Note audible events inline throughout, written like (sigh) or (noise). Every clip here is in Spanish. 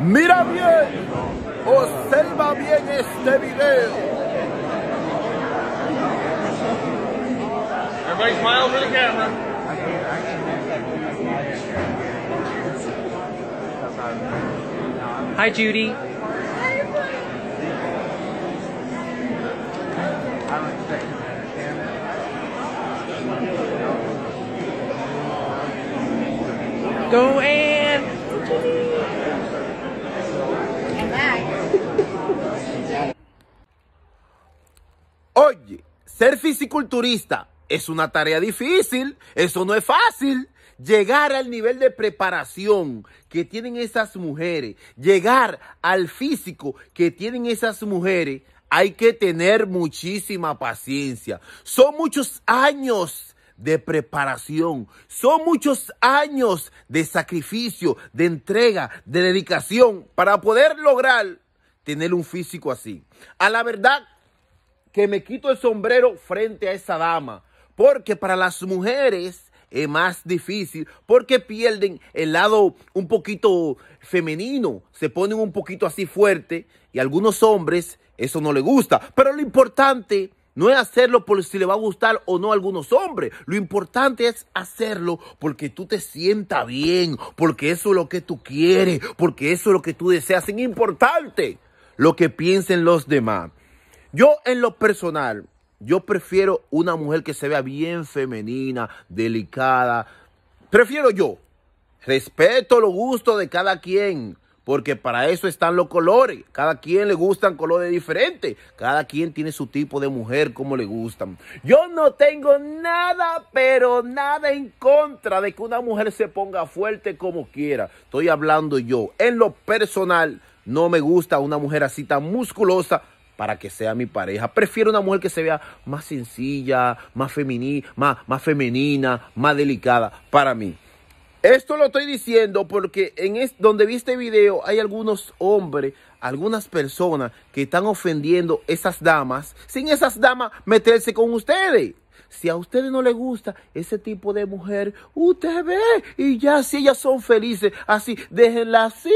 Mira bien, observa oh, bien este video. Everybody smile for the camera. Hi, Judy. Go A. Oye, ser fisiculturista es una tarea difícil, eso no es fácil. Llegar al nivel de preparación que tienen esas mujeres, llegar al físico que tienen esas mujeres, hay que tener muchísima paciencia. Son muchos años de preparación. Son muchos años de sacrificio, de entrega, de dedicación para poder lograr tener un físico así. A la verdad, que me quito el sombrero frente a esa dama. Porque para las mujeres es más difícil porque pierden el lado un poquito femenino, se ponen un poquito así fuerte y a algunos hombres eso no les gusta. Pero lo importante no es hacerlo por si le va a gustar o no a algunos hombres. Lo importante es hacerlo porque tú te sientas bien, porque eso es lo que tú quieres, porque eso es lo que tú deseas, Es importante lo que piensen los demás. Yo en lo personal, yo prefiero una mujer que se vea bien femenina, delicada. Prefiero yo. Respeto los gustos de cada quien, porque para eso están los colores. Cada quien le gustan colores diferentes. Cada quien tiene su tipo de mujer como le gustan. Yo no tengo nada, pero nada en contra de que una mujer se ponga fuerte como quiera. Estoy hablando yo. En lo personal, no me gusta una mujer así tan musculosa para que sea mi pareja. Prefiero una mujer que se vea más sencilla, más, más, más femenina, más delicada para mí. Esto lo estoy diciendo porque en donde vi este video hay algunos hombres, algunas personas que están ofendiendo esas damas sin esas damas meterse con ustedes. Si a ustedes no les gusta ese tipo de mujer, usted ve y ya si ellas son felices, así déjenla así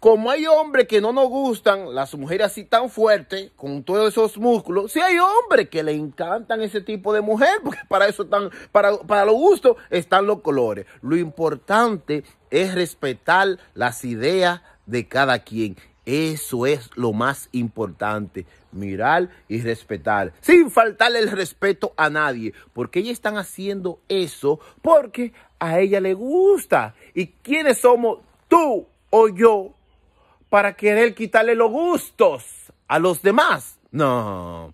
como hay hombres que no nos gustan las mujeres así tan fuertes, con todos esos músculos, sí hay hombres que le encantan ese tipo de mujer, (laughs) porque para eso están, para, para lo gusto están los colores. Lo importante es respetar las ideas de cada quien. Eso es lo más importante, mirar y respetar, sin faltarle el respeto a nadie, porque ellas están haciendo eso porque a ella le gusta. ¿Y quiénes somos tú o yo para querer quitarle los gustos a los demás. No,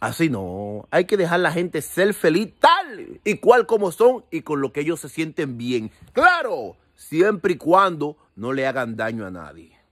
así no. Hay que dejar a la gente ser feliz tal y cual como son y con lo que ellos se sienten bien. Claro, siempre y cuando no le hagan daño a nadie.